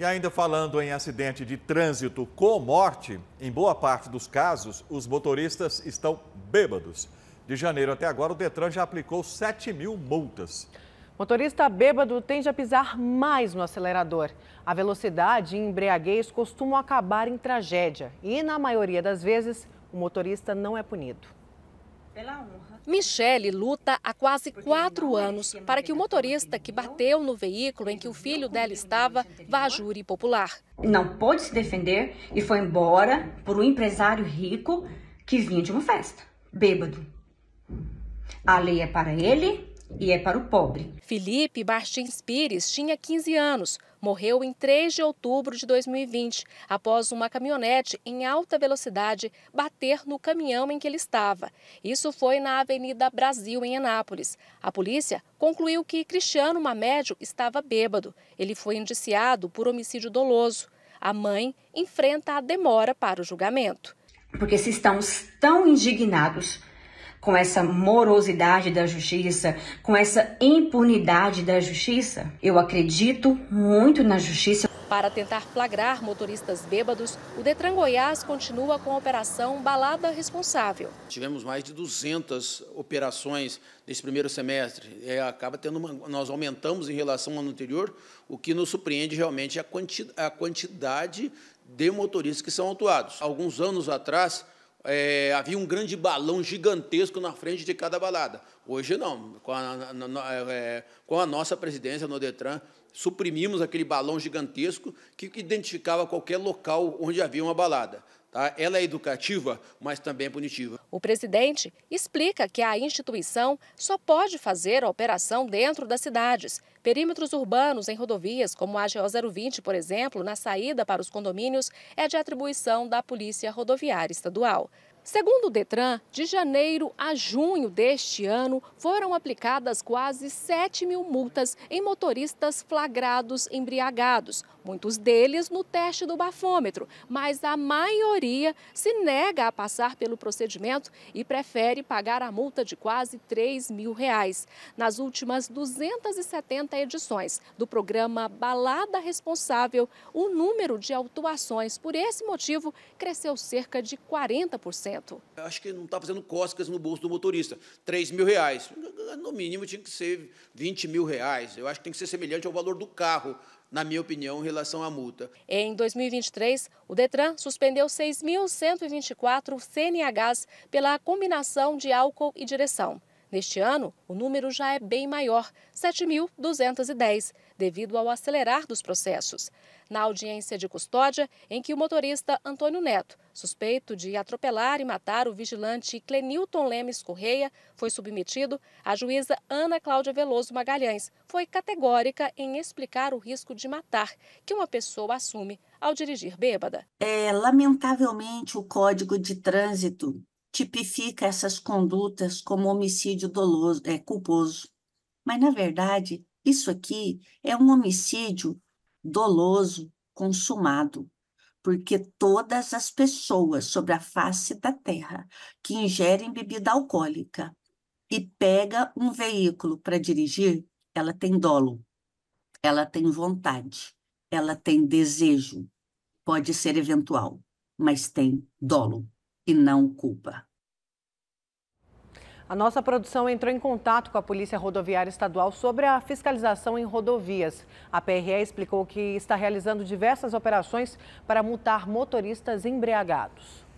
E ainda falando em acidente de trânsito com morte, em boa parte dos casos, os motoristas estão bêbados. De janeiro até agora, o Detran já aplicou 7 mil multas. Motorista bêbado tende a pisar mais no acelerador. A velocidade e embriaguez costumam acabar em tragédia e, na maioria das vezes, o motorista não é punido. Michele luta há quase quatro é anos para que o motorista que bateu no veículo em que o filho dela estava vá à júri popular. Não pôde se defender e foi embora por um empresário rico que vinha de uma festa, bêbado. A lei é para ele e é para o pobre. Felipe Martins Pires tinha 15 anos, morreu em 3 de outubro de 2020, após uma caminhonete em alta velocidade bater no caminhão em que ele estava. Isso foi na Avenida Brasil, em Anápolis. A polícia concluiu que Cristiano Mamédio estava bêbado. Ele foi indiciado por homicídio doloso. A mãe enfrenta a demora para o julgamento. Porque se estamos tão indignados com essa morosidade da justiça, com essa impunidade da justiça? Eu acredito muito na justiça. Para tentar flagrar motoristas bêbados, o Detran Goiás continua com a operação Balada Responsável. Tivemos mais de 200 operações nesse primeiro semestre. É, acaba tendo uma, nós aumentamos em relação ao ano anterior, o que nos surpreende realmente é a, quanti, a quantidade de motoristas que são autuados. Alguns anos atrás, é, havia um grande balão gigantesco na frente de cada balada. Hoje não. Com a, na, na, é, com a nossa presidência no Detran, suprimimos aquele balão gigantesco que identificava qualquer local onde havia uma balada. Tá? Ela é educativa, mas também é punitiva. O presidente explica que a instituição só pode fazer a operação dentro das cidades. Perímetros urbanos em rodovias, como a GO020, por exemplo, na saída para os condomínios, é de atribuição da Polícia Rodoviária Estadual. Segundo o Detran, de janeiro a junho deste ano, foram aplicadas quase 7 mil multas em motoristas flagrados embriagados, muitos deles no teste do bafômetro, mas a maioria se nega a passar pelo procedimento e prefere pagar a multa de quase 3 mil reais. Nas últimas 270 edições do programa Balada Responsável, o número de autuações por esse motivo cresceu cerca de 40%. Acho que não está fazendo cócegas no bolso do motorista. 3 mil reais. No mínimo tinha que ser 20 mil reais. Eu acho que tem que ser semelhante ao valor do carro, na minha opinião, em relação à multa. Em 2023, o Detran suspendeu 6.124 CNHs pela combinação de álcool e direção. Neste ano, o número já é bem maior, 7.210, devido ao acelerar dos processos. Na audiência de custódia, em que o motorista Antônio Neto, suspeito de atropelar e matar o vigilante Clenilton Lemes Correia, foi submetido, a juíza Ana Cláudia Veloso Magalhães foi categórica em explicar o risco de matar que uma pessoa assume ao dirigir bêbada. É, lamentavelmente, o Código de Trânsito tipifica essas condutas como homicídio doloso, é, culposo. Mas, na verdade, isso aqui é um homicídio doloso consumado, porque todas as pessoas sobre a face da terra que ingerem bebida alcoólica e pega um veículo para dirigir, ela tem dolo, ela tem vontade, ela tem desejo, pode ser eventual, mas tem dolo e não culpa. A nossa produção entrou em contato com a Polícia Rodoviária Estadual sobre a fiscalização em rodovias. A PRE explicou que está realizando diversas operações para multar motoristas embriagados.